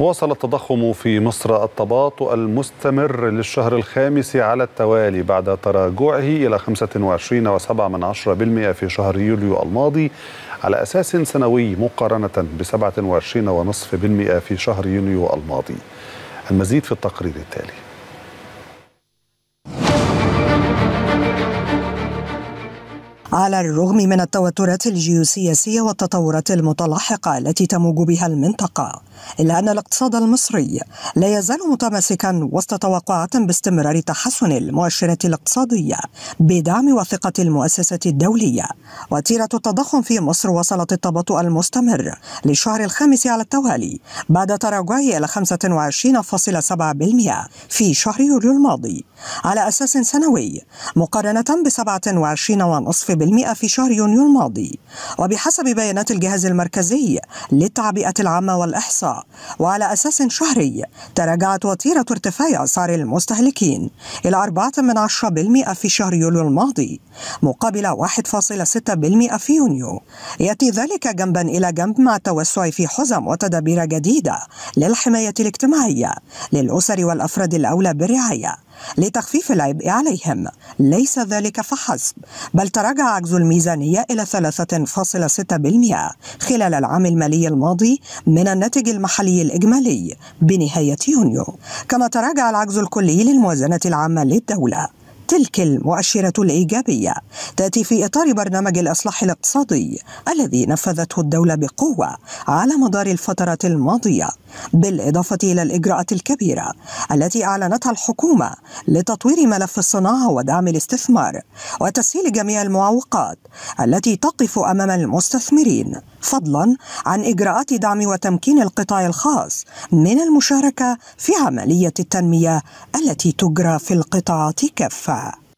واصل التضخم في مصر التباطؤ المستمر للشهر الخامس على التوالي بعد تراجعه إلى 25.7% في شهر يوليو الماضي على أساس سنوي مقارنة ب 27.5% في شهر يونيو الماضي المزيد في التقرير التالي على الرغم من التوترات الجيوسياسية والتطورات المتلاحقة التي تموج بها المنطقة إلا أن الاقتصاد المصري لا يزال متماسكا وسط توقعات باستمرار تحسن المؤشرات الاقتصادية بدعم وثقة المؤسسة الدولية وتيرة التضخم في مصر وصلت التباطؤ المستمر للشهر الخامس على التوالي بعد تراجعه إلى 25.7% في شهر يوليو الماضي على أساس سنوي مقارنة ب 27.5 في شهر يونيو الماضي وبحسب بيانات الجهاز المركزي للتعبئة العامة والإحصاء وعلى أساس شهري تراجعت وتيرة ارتفاع أسعار المستهلكين إلى 4 في شهر يوليو الماضي مقابل 1.6 في يونيو يأتي ذلك جنبا إلى جنب مع التوسع في حزم وتدابير جديدة للحماية الاجتماعية للأسر والأفراد الأولى بالرعاية لتخفيف العبء عليهم ليس ذلك فحسب بل تراجع عجز الميزانية إلى 3.6% خلال العام المالي الماضي من الناتج المحلي الإجمالي بنهاية يونيو كما تراجع العجز الكلي للموازنة العامة للدولة تلك المؤشرة الإيجابية تأتي في إطار برنامج الإصلاح الاقتصادي الذي نفذته الدولة بقوة على مدار الفترة الماضية بالإضافة إلى الإجراءات الكبيرة التي أعلنتها الحكومة لتطوير ملف الصناعة ودعم الاستثمار وتسهيل جميع المعوقات التي تقف أمام المستثمرين فضلا عن إجراءات دعم وتمكين القطاع الخاص من المشاركة في عملية التنمية التي تجرى في القطاعات كافة